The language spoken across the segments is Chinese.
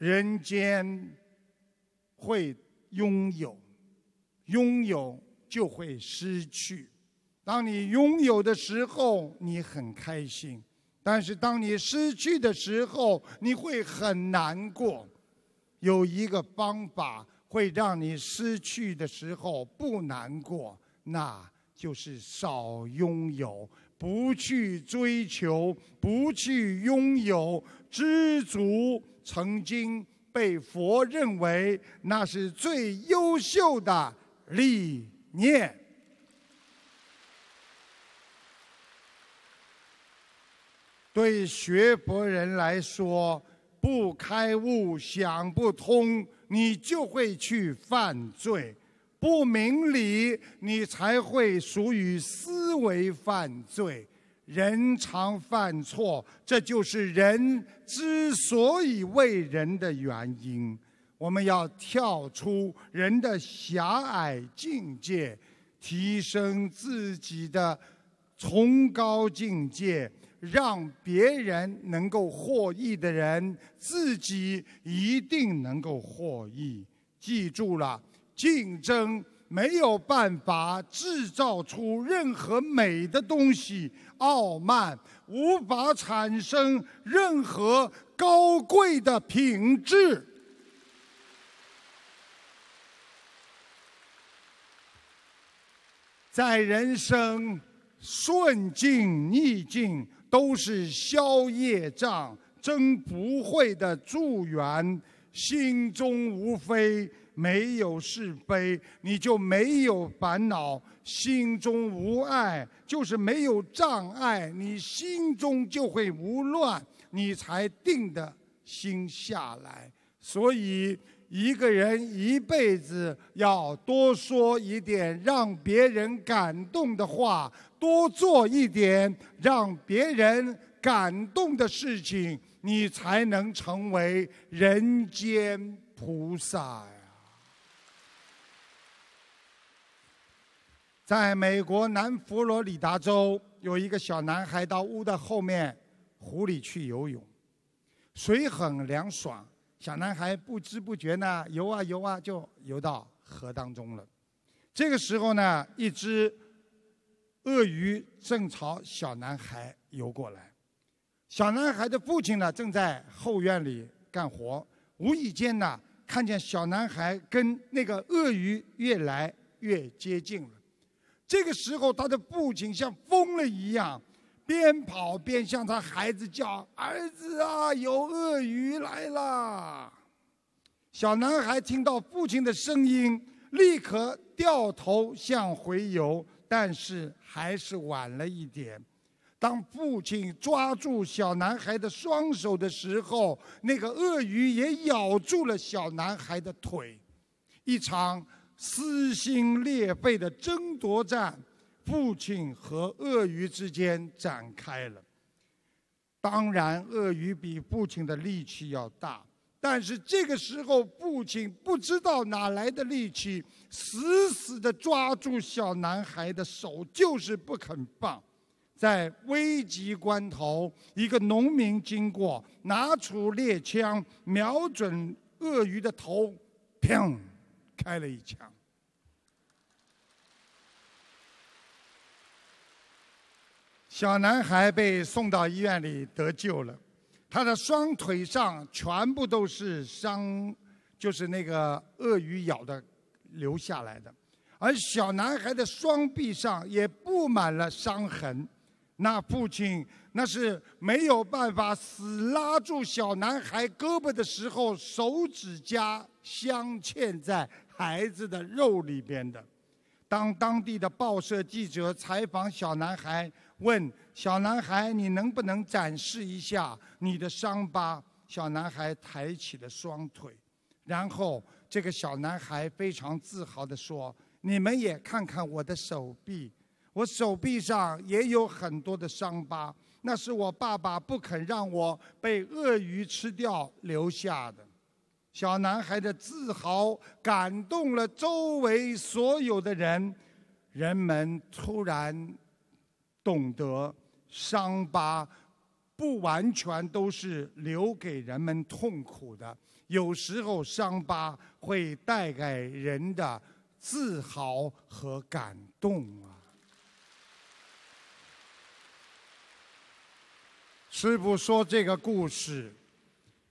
人间会拥有，拥有就会失去。当你拥有的时候，你很开心；但是当你失去的时候，你会很难过。有一个方法会让你失去的时候不难过，那就是少拥有。不去追求，不去拥有，知足，曾经被佛认为那是最优秀的理念。对学佛人来说，不开悟、想不通，你就会去犯罪；不明理，你才会属于私。思维犯罪，人常犯错，这就是人之所以为人的原因。我们要跳出人的狭隘境界，提升自己的崇高境界，让别人能够获益的人，自己一定能够获益。记住了，竞争。没有办法制造出任何美的东西，傲慢无法产生任何高贵的品质。在人生顺境逆境，都是消业障、增不会的助缘，心中无非。没有是非，你就没有烦恼；心中无爱，就是没有障碍。你心中就会无乱，你才定的心下来。所以，一个人一辈子要多说一点让别人感动的话，多做一点让别人感动的事情，你才能成为人间菩萨。在美国南佛罗里达州，有一个小男孩到屋的后面湖里去游泳，水很凉爽。小男孩不知不觉呢，游啊游啊，就游到河当中了。这个时候呢，一只鳄鱼正朝小男孩游过来。小男孩的父亲呢，正在后院里干活，无意间呢，看见小男孩跟那个鳄鱼越来越接近了。这个时候，他的父亲像疯了一样，边跑边向他孩子叫：“儿子啊，有鳄鱼来了！”小男孩听到父亲的声音，立刻掉头向回游，但是还是晚了一点。当父亲抓住小男孩的双手的时候，那个鳄鱼也咬住了小男孩的腿，一场……撕心裂肺的争夺战，父亲和鳄鱼之间展开了。当然，鳄鱼比父亲的力气要大，但是这个时候，父亲不知道哪来的力气，死死的抓住小男孩的手，就是不肯放。在危急关头，一个农民经过，拿出猎枪，瞄准鳄鱼的头，砰！开了一枪，小男孩被送到医院里得救了，他的双腿上全部都是伤，就是那个鳄鱼咬的留下来的，而小男孩的双臂上也布满了伤痕，那父亲那是没有办法死拉住小男孩胳膊的时候，手指甲镶嵌在。孩子的肉里边的。当当地的报社记者采访小男孩，问小男孩：“你能不能展示一下你的伤疤？”小男孩抬起了双腿，然后这个小男孩非常自豪地说：“你们也看看我的手臂，我手臂上也有很多的伤疤，那是我爸爸不肯让我被鳄鱼吃掉留下的。”小男孩的自豪感动了周围所有的人，人们突然懂得，伤疤不完全都是留给人们痛苦的，有时候伤疤会带给人的自豪和感动啊！师傅说这个故事。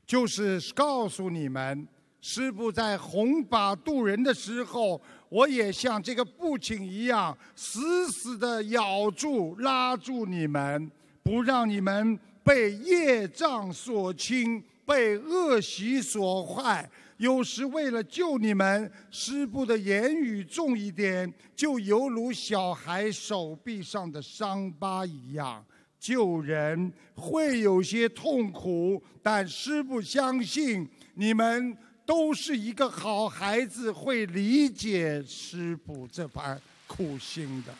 就是告诉你们，师父在红法渡人的时候，我也像这个父亲一样，死死的咬住、拉住你们，不让你们被业障所侵、被恶习所害。有时为了救你们，师父的言语重一点，就犹如小孩手臂上的伤疤一样。救人会有些痛苦，但师不相信你们都是一个好孩子，会理解师不这番苦心的。